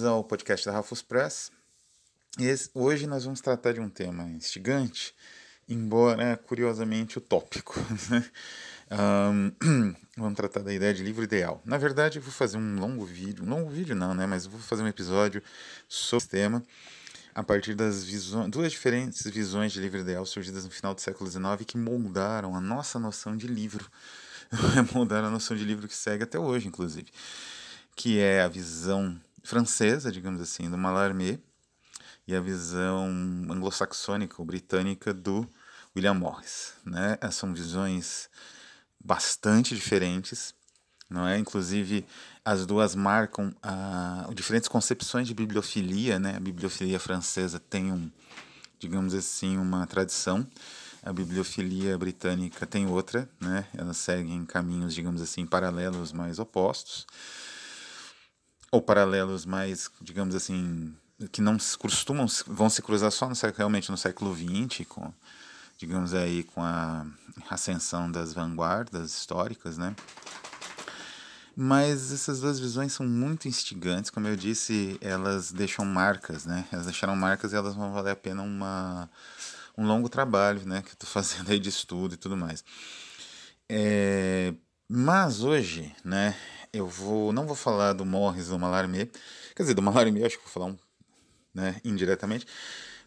bem-vindos ao podcast da Rafus Press. Esse, hoje nós vamos tratar de um tema instigante, embora curiosamente utópico. Né? Um, vamos tratar da ideia de livro ideal. Na verdade, eu vou fazer um longo vídeo, um longo vídeo não, né? Mas eu vou fazer um episódio sobre esse tema a partir das visões, duas diferentes visões de livro ideal surgidas no final do século XIX que moldaram a nossa noção de livro, moldaram a noção de livro que segue até hoje, inclusive, que é a visão francesa, digamos assim, do Mallarmé, e a visão anglo-saxônica ou britânica do William Morris. Né? Ah, são visões bastante diferentes, não é? Inclusive, as duas marcam ah, diferentes concepções de bibliofilia, né? A bibliofilia francesa tem um, digamos assim, uma tradição. A bibliofilia britânica tem outra, né? Elas seguem caminhos, digamos assim, paralelos, mas opostos ou paralelos mais, digamos assim, que não se costumam, vão se cruzar só no século, realmente no século XX, com, digamos aí, com a ascensão das vanguardas históricas, né? Mas essas duas visões são muito instigantes, como eu disse, elas deixam marcas, né? Elas deixaram marcas e elas vão valer a pena uma, um longo trabalho, né? Que eu tô fazendo aí de estudo e tudo mais. É, mas hoje, né? eu vou não vou falar do Morris do Malarmé, quer dizer, do Malarmé acho que vou falar um, né, indiretamente,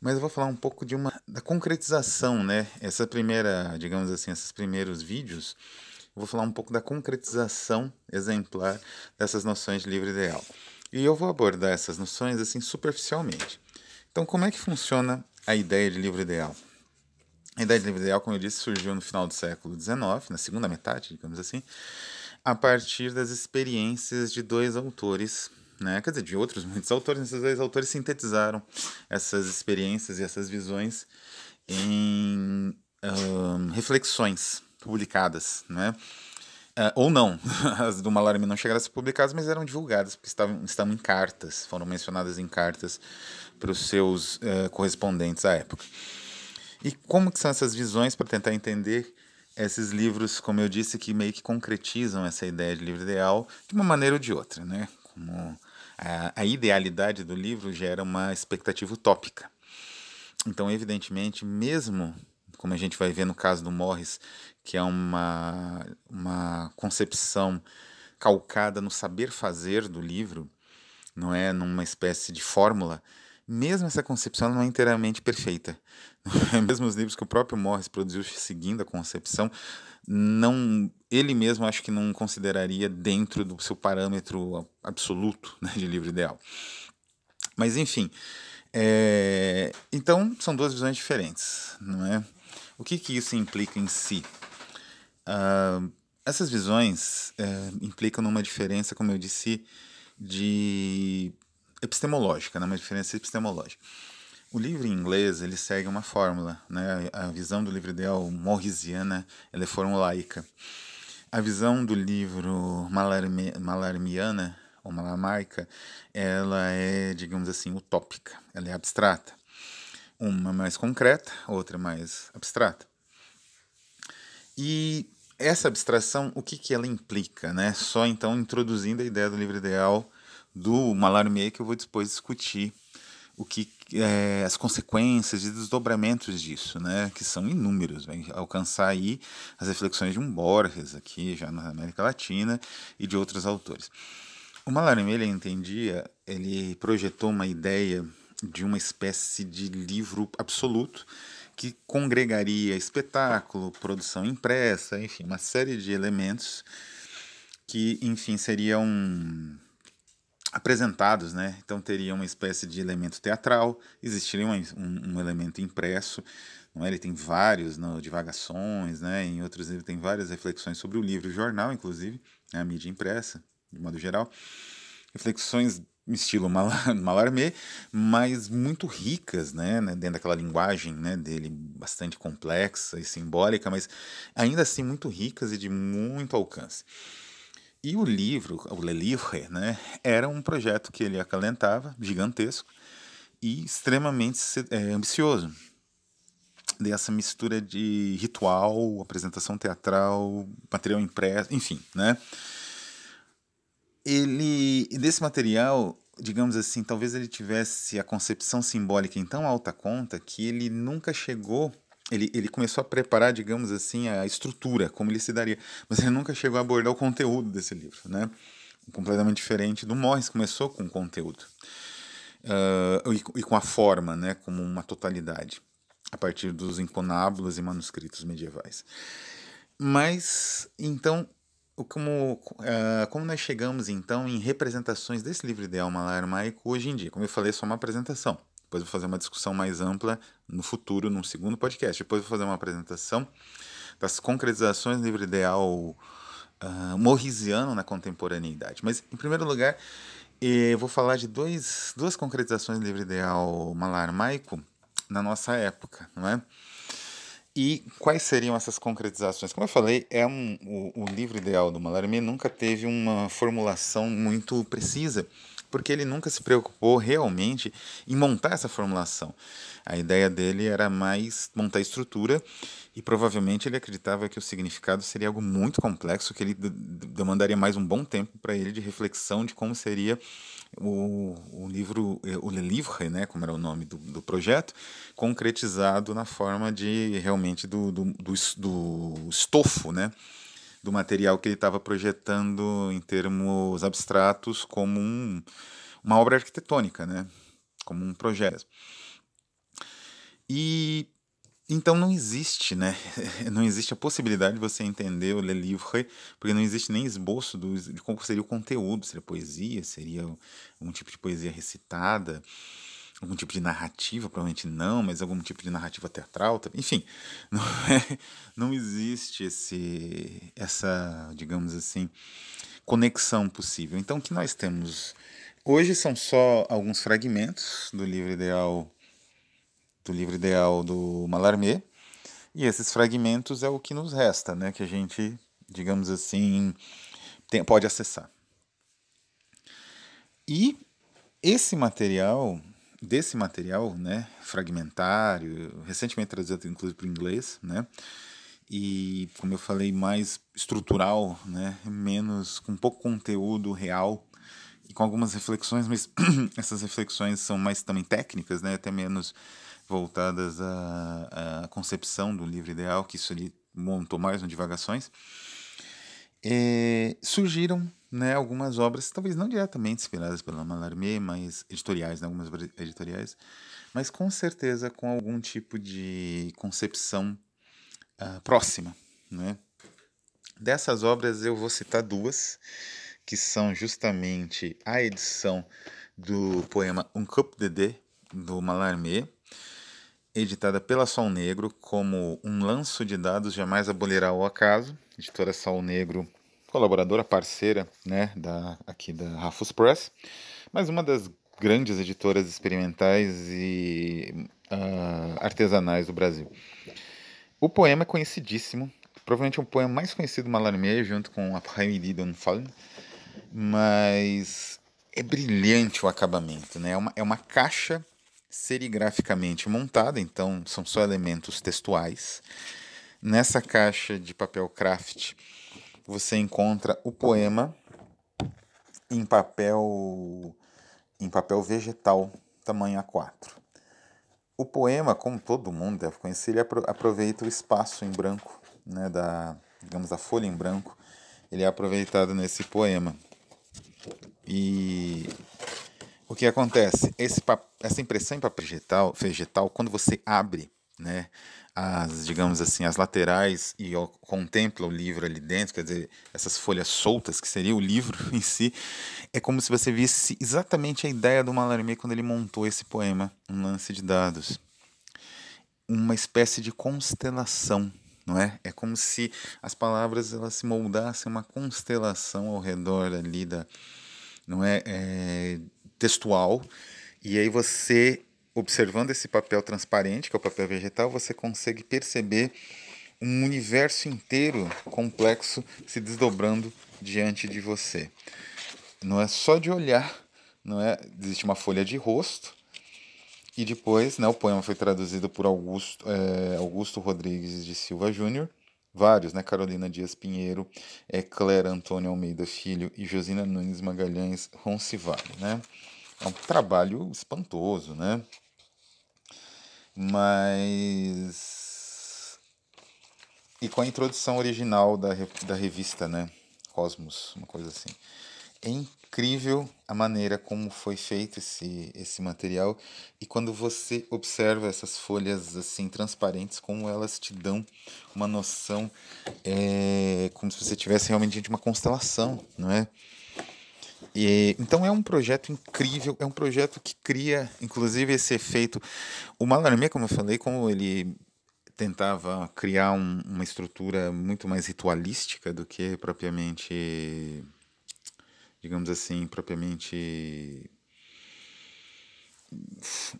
mas eu vou falar um pouco de uma da concretização, né? Essa primeira, digamos assim, esses primeiros vídeos, eu vou falar um pouco da concretização exemplar dessas noções de livre ideal. E eu vou abordar essas noções assim superficialmente. Então, como é que funciona a ideia de livro ideal? A ideia de livro ideal, como eu disse, surgiu no final do século XIX, na segunda metade, digamos assim, a partir das experiências de dois autores, né? quer dizer, de outros muitos autores, esses dois autores sintetizaram essas experiências e essas visões em um, reflexões publicadas, né? Uh, ou não, as do Mallarmé não chegaram a ser publicadas, mas eram divulgadas, porque estavam, estavam em cartas, foram mencionadas em cartas para os seus uh, correspondentes à época. E como que são essas visões para tentar entender esses livros, como eu disse, que meio que concretizam essa ideia de livro ideal de uma maneira ou de outra, né? Como a, é, a idealidade do livro gera uma expectativa utópica. Então, evidentemente, mesmo como a gente vai ver no caso do Morris, que é uma, uma concepção calcada no saber fazer do livro, não é numa espécie de fórmula, mesmo essa concepção não é inteiramente perfeita. É mesmo os livros que o próprio Morris produziu seguindo a concepção, não ele mesmo acho que não consideraria dentro do seu parâmetro absoluto né, de livro ideal. Mas enfim, é, então são duas visões diferentes, não é? O que, que isso implica em si? Uh, essas visões é, implicam numa diferença, como eu disse, de epistemológica, né? uma diferença epistemológica. O livro em inglês ele segue uma fórmula, né? A visão do livro ideal morrisiana ela é formulaica. A visão do livro malarme, malarmiana ou malamarca ela é, digamos assim, utópica, ela é abstrata. Uma mais concreta, outra mais abstrata. E essa abstração, o que, que ela implica? Né? Só então introduzindo a ideia do livro ideal do Malarmé que eu vou depois discutir o que é, as consequências e desdobramentos disso, né, que são inúmeros, vai alcançar aí as reflexões de um Borges aqui já na América Latina e de outros autores. O Malarimele entendia, ele projetou uma ideia de uma espécie de livro absoluto que congregaria espetáculo, produção impressa, enfim, uma série de elementos que, enfim, seria um apresentados, né? Então teria uma espécie de elemento teatral, existiria um, um, elemento impresso, não é? Ele tem vários no divagações, né? Em outros ele tem várias reflexões sobre o livro, o jornal, inclusive, né? a mídia impressa, de modo geral, reflexões estilo malarmé, mas muito ricas, né, né, dentro daquela linguagem, né, dele bastante complexa e simbólica, mas ainda assim muito ricas e de muito alcance. E o livro, o Le Livre, né, era um projeto que ele acalentava, gigantesco, e extremamente é, ambicioso. Dessa mistura de ritual, apresentação teatral, material impresso, enfim, né? Ele, desse material, digamos assim, talvez ele tivesse a concepção simbólica em tão alta conta que ele nunca chegou ele, ele começou a preparar, digamos assim, a estrutura, como ele se daria. Mas ele nunca chegou a abordar o conteúdo desse livro, né? Completamente diferente do Morris, começou com o conteúdo. Uh, e, e, com a forma, né? Como uma totalidade, a partir dos inconábulos e manuscritos medievais. Mas, então, como, uh, como nós chegamos, então, em representações desse livro ideal Malarmaico hoje em dia? Como eu falei, é só uma apresentação depois vou fazer uma discussão mais ampla no futuro, num segundo podcast. Depois vou fazer uma apresentação das concretizações do livro ideal uh, morrisiano na contemporaneidade. Mas, em primeiro lugar, eu eh, vou falar de dois, duas concretizações do livro ideal malarmaico na nossa época, não é? E quais seriam essas concretizações? Como eu falei, é um, o, o livro ideal do Mallarmé nunca teve uma formulação muito precisa porque ele nunca se preocupou realmente em montar essa formulação. A ideia dele era mais montar estrutura e provavelmente ele acreditava que o significado seria algo muito complexo, que ele demandaria mais um bom tempo para ele de reflexão de como seria o, o livro, eh, o Le Livre, né, como era o nome do, do projeto, concretizado na forma de realmente do, do, do, do estofo, né? do material que ele estava projetando em termos abstratos como um, uma obra arquitetônica, né? como um projeto. E então não existe, né? Não existe a possibilidade de você entender o Le Livre, porque não existe nem esboço do, de como seria o conteúdo, seria poesia, seria um tipo de poesia recitada algum tipo de narrativa, provavelmente não, mas algum tipo de narrativa teatral, enfim, não, é, não existe esse, essa, digamos assim, conexão possível. Então, o que nós temos hoje são só alguns fragmentos do livro ideal do livro ideal do Mallarmé e esses fragmentos é o que nos resta, né, que a gente, digamos assim, tem, pode acessar. E esse material desse material, né, fragmentário, recentemente traduzido inclusive para o inglês, né, e como eu falei mais estrutural, né, menos com pouco conteúdo real e com algumas reflexões, mas essas reflexões são mais também técnicas, né, até menos voltadas à, à concepção do livro ideal que isso ele montou mais no divagações, é, surgiram né, algumas obras, talvez não diretamente inspiradas pela Mallarmé, mas editoriais, né, algumas editoriais, mas com certeza com algum tipo de concepção uh, próxima. Né? Dessas obras eu vou citar duas, que são justamente a edição do poema Un Cup de D do Mallarmé, editada pela Sol Negro como Um Lanço de Dados Jamais Abolirá o Acaso, editora Sol Negro colaboradora, parceira né, da, aqui da Rafus Press, mas uma das grandes editoras experimentais e uh, artesanais do Brasil. O poema é conhecidíssimo, provavelmente é o poema mais conhecido do Mallarmé, junto com A Praimidi Fallen, mas é brilhante o acabamento, né? é, uma, é uma caixa serigraficamente montada, então são só elementos textuais. Nessa caixa de papel craft você encontra o poema em papel em papel vegetal, tamanho A4. O poema, como todo mundo deve conhecer, ele aproveita o espaço em branco, né, da, digamos, a folha em branco, ele é aproveitado nesse poema. E o que acontece? Esse, essa impressão em papel vegetal, vegetal, quando você abre né? As, digamos assim, as laterais e contempla o livro ali dentro, quer dizer, essas folhas soltas que seria o livro em si, é como se você visse exatamente a ideia do Mallarmé quando ele montou esse poema, Um Lance de Dados. Uma espécie de constelação, não é? É como se as palavras elas se moldassem uma constelação ao redor ali da, não é, é textual, e aí você observando esse papel transparente, que é o papel vegetal, você consegue perceber um universo inteiro complexo se desdobrando diante de você. Não é só de olhar, não é? Existe uma folha de rosto e depois, né, o poema foi traduzido por Augusto, é, Augusto Rodrigues de Silva Júnior, vários, né, Carolina Dias Pinheiro, é, Clara Antônio Almeida Filho e Josina Nunes Magalhães Roncivale, né? É um trabalho espantoso, né? Mas. E com a introdução original da, da revista, né? Cosmos, uma coisa assim. É incrível a maneira como foi feito esse, esse material e quando você observa essas folhas assim transparentes, como elas te dão uma noção, é, como se você tivesse realmente de uma constelação, não é? E, então é um projeto incrível, é um projeto que cria, inclusive, esse efeito. O Malarmé, como eu falei, como ele tentava criar um, uma estrutura muito mais ritualística do que propriamente, digamos assim, propriamente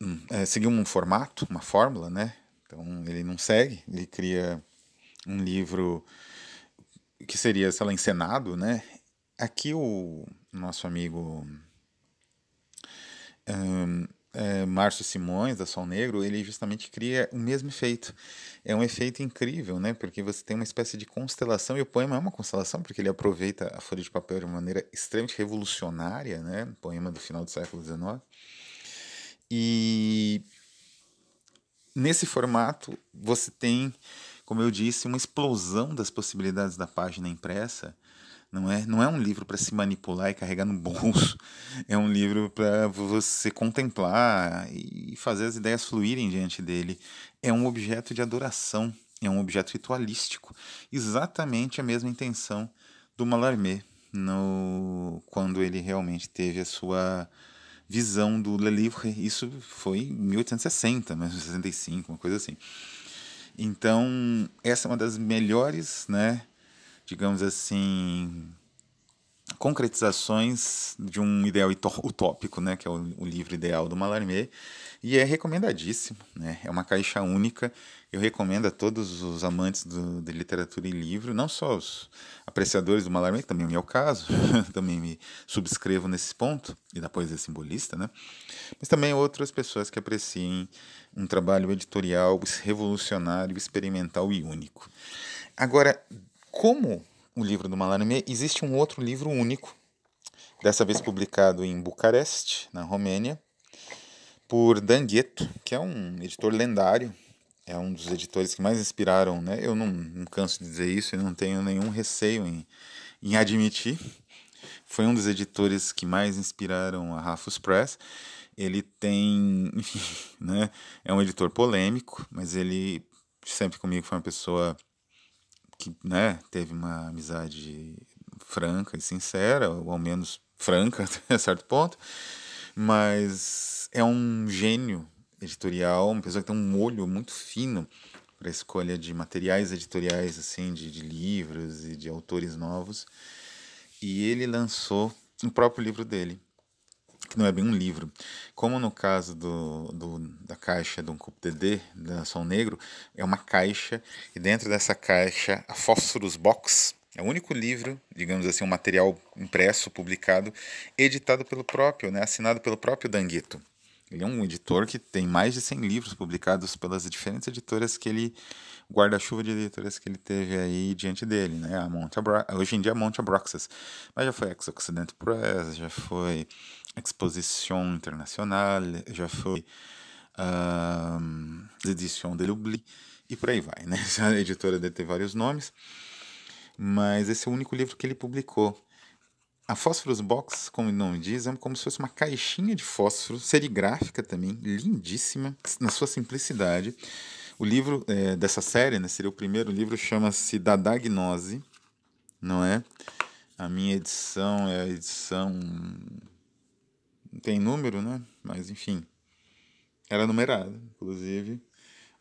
hum, é, seguir um formato, uma fórmula, né? Então ele não segue, ele cria um livro que seria, sei lá, encenado, né? aqui o nosso amigo um, é, eh, Márcio Simões, da Sol Negro, ele justamente cria o mesmo efeito. É um efeito incrível, né? Porque você tem uma espécie de constelação, e o poema é uma constelação, porque ele aproveita a folha de papel de uma maneira extremamente revolucionária, né? Um poema do final do século XIX. E nesse formato, você tem, como eu disse, uma explosão das possibilidades da página impressa não é, não é um livro para se manipular e carregar no bolso. É um livro para você contemplar e fazer as ideias fluírem diante dele. É um objeto de adoração, é um objeto ritualístico. Exatamente a mesma intenção do Mallarmé no quando ele realmente teve a sua visão do Le Livre. Isso foi em 1860, 1865, 65, uma coisa assim. Então, essa é uma das melhores, né? digamos assim, concretizações de um ideal utópico, né, que é o, o livro ideal do Mallarmé, e é recomendadíssimo, né? É uma caixa única. Eu recomendo a todos os amantes do, de literatura e livro, não só os apreciadores do Mallarmé, que também é o meu caso, também me subscrevo nesse ponto e da poesia simbolista, né? Mas também outras pessoas que apreciem um trabalho editorial revolucionário, experimental e único. Agora, como o livro do Mallarmé, existe um outro livro único, dessa vez publicado em Bucareste, na Romênia, por Dan Ghetto, que é um editor lendário, é um dos editores que mais inspiraram, né? Eu não, não canso de dizer isso, eu não tenho nenhum receio em, em admitir. Foi um dos editores que mais inspiraram a Rafus Press. Ele tem, enfim, né? É um editor polêmico, mas ele sempre comigo foi uma pessoa que né, teve uma amizade franca e sincera, ou ao menos franca até certo ponto, mas é um gênio editorial, uma pessoa que tem um olho muito fino para a escolha de materiais editoriais, assim, de, de livros e de autores novos. E ele lançou o próprio livro dele, que não é bem um livro. Como no caso do, do da caixa do DD, da Som Negro, é uma caixa, e dentro dessa caixa, a Phosphorus Box, é o único livro, digamos assim, um material impresso, publicado, editado pelo próprio, né, assinado pelo próprio Dangueto. Ele é um editor que tem mais de 100 livros publicados pelas diferentes editoras que ele guarda-chuva de editoras que ele teve aí diante dele, né? A Monte Abra... hoje em dia é a Monte Abroxas, mas já foi Ex Occident Press, já foi Exposition Internacional, já foi um, Edition de Lubli e por aí vai, né? A editora dele tem vários nomes, mas esse é o único livro que ele publicou. A Phosphorus Box, como o nome diz, é como se fosse uma caixinha de fósforo, serigráfica também, lindíssima, na sua simplicidade. O livro é, dessa série, né, seria o primeiro livro, chama-se Da Dagnose, não é? A minha edição é a edição. não Tem número, né? Mas enfim. Era numerada, inclusive,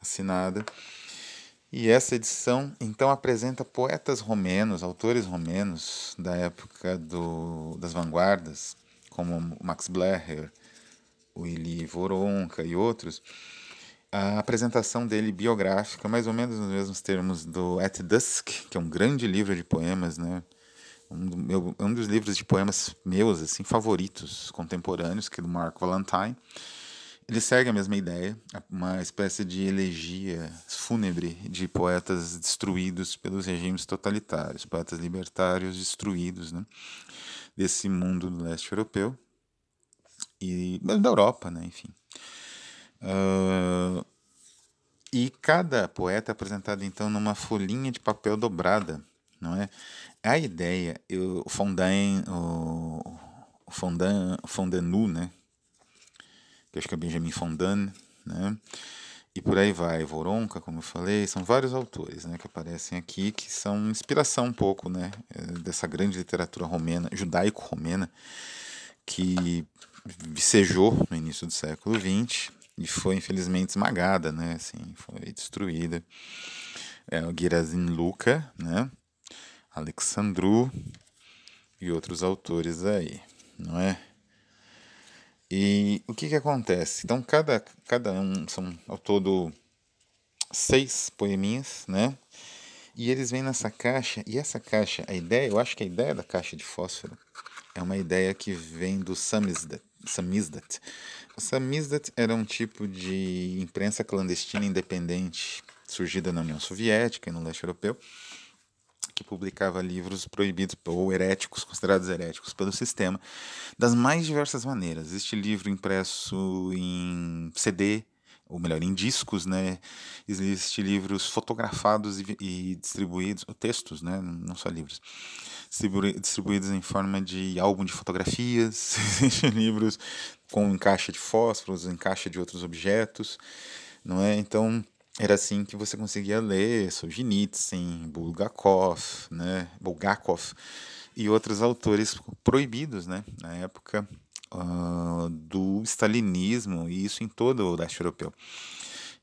assinada. E essa edição então apresenta poetas romenos, autores romenos da época do, das vanguardas, como Max Blecher, o Voronka e outros. A apresentação dele biográfica, mais ou menos nos mesmos termos do At Dusk, que é um grande livro de poemas, né? Um, do meu, um dos livros de poemas meus, assim, favoritos, contemporâneos, que é do Mark Valentine. Ele segue a mesma ideia, uma espécie de elegia fúnebre de poetas destruídos pelos regimes totalitários, poetas libertários destruídos né, desse mundo do leste europeu e da Europa, né, enfim. Uh, e cada poeta é apresentado então numa folhinha de papel dobrada, não é? A ideia, eu, o Fondain, o, o Fondan, né, que acho que é Benjamin Fondan, né? E por aí vai, Voronka, como eu falei, são vários autores né, que aparecem aqui que são inspiração um pouco né, é, dessa grande literatura romena, judaico-romena, que vicejou no início do século XX e foi infelizmente esmagada, né, assim, foi destruída. É, o Girazin Luca, né, Alexandru e outros autores aí, não é? E o que, que acontece? Então, cada, cada um, são ao todo seis poeminhas, né? E eles vêm nessa caixa, e essa caixa, a ideia, eu acho que a ideia da caixa de fósforo é uma ideia que vem do Samizdat. Samizdat. O Samizdat era um tipo de imprensa clandestina independente surgida na União Soviética e no leste europeu, que publicava livros proibidos ou heréticos, considerados heréticos pelo sistema, das mais diversas maneiras. Este livro impresso em CD, ou melhor, em discos, né? Existem livros fotografados e, e distribuídos, ou textos, né? Não só livros. distribuídos em forma de álbum de fotografias, existem livros com encaixa de fósforos, encaixa de outros objetos, não é? Então, era assim que você conseguia ler Solzhenitsyn, Bulgakov, né, Bulgakov e outros autores proibidos, né, na época uh, do stalinismo e isso em todo o leste europeu.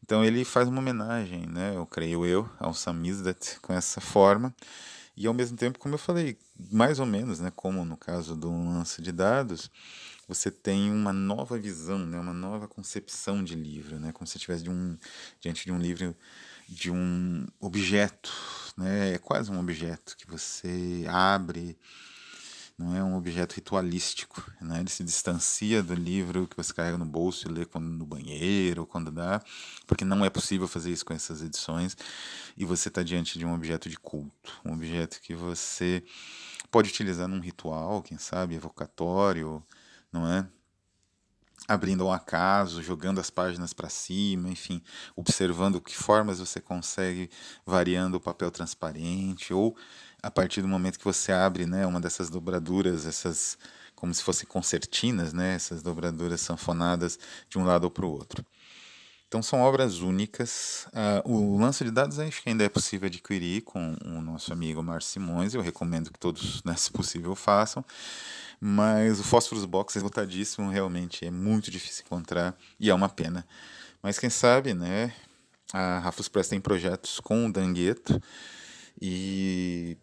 Então ele faz uma homenagem, né, eu creio eu, ao Samizdat com essa forma e ao mesmo tempo, como eu falei, mais ou menos, né, como no caso do lance de dados, você tem uma nova visão, né, uma nova concepção de livro, né, como se estivesse de um, diante de um livro, de um objeto, né, é quase um objeto que você abre, não é um objeto ritualístico, né, ele se distancia do livro que você carrega no bolso e lê quando no banheiro, quando dá, porque não é possível fazer isso com essas edições, e você está diante de um objeto de culto, um objeto que você pode utilizar num ritual, quem sabe, evocatório, não é? Abrindo ao acaso, jogando as páginas para cima, enfim, observando que formas você consegue variando o papel transparente, ou a partir do momento que você abre né, uma dessas dobraduras, essas como se fossem concertinas, né, essas dobraduras sanfonadas de um lado ou para o outro. Então são obras únicas. Uh, o lance de dados acho que ainda é possível adquirir com o nosso amigo Mar Simões. Eu recomendo que todos, né, se possível, façam. Mas o Phosphorus Box é esgotadíssimo, realmente. É muito difícil encontrar e é uma pena. Mas quem sabe, né? A Rafus Press tem projetos com o Dangueto e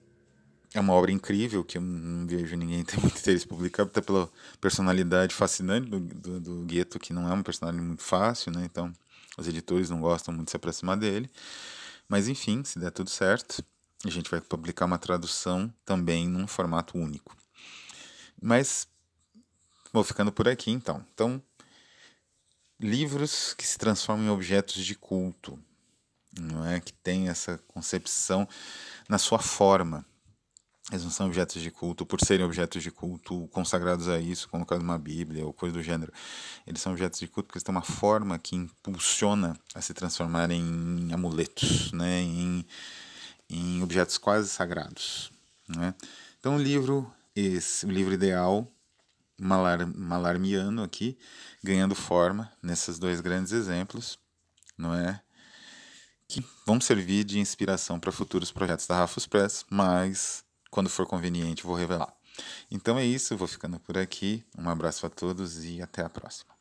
é uma obra incrível que eu não vejo ninguém ter muito interesse publicar, até pela personalidade fascinante do, do, do Gueto, que não é uma personalidade muito fácil, né? Então, os editores não gostam muito de se aproximar dele. Mas, enfim, se der tudo certo, a gente vai publicar uma tradução também num formato único. Mas vou ficando por aqui então. Então, livros que se transformam em objetos de culto, não é que tem essa concepção na sua forma. Eles não são objetos de culto por serem objetos de culto consagrados a isso, colocados numa Bíblia ou coisa do gênero. Eles são objetos de culto porque eles têm uma forma que impulsiona a se transformar em amuletos, né? em, em objetos quase sagrados. Né? Então, o livro esse, o livro ideal malar, malarmiano aqui, ganhando forma nesses dois grandes exemplos, não é? Que vão servir de inspiração para futuros projetos da Rafa Press, mas quando for conveniente vou revelar. Então é isso, vou ficando por aqui. Um abraço a todos e até a próxima.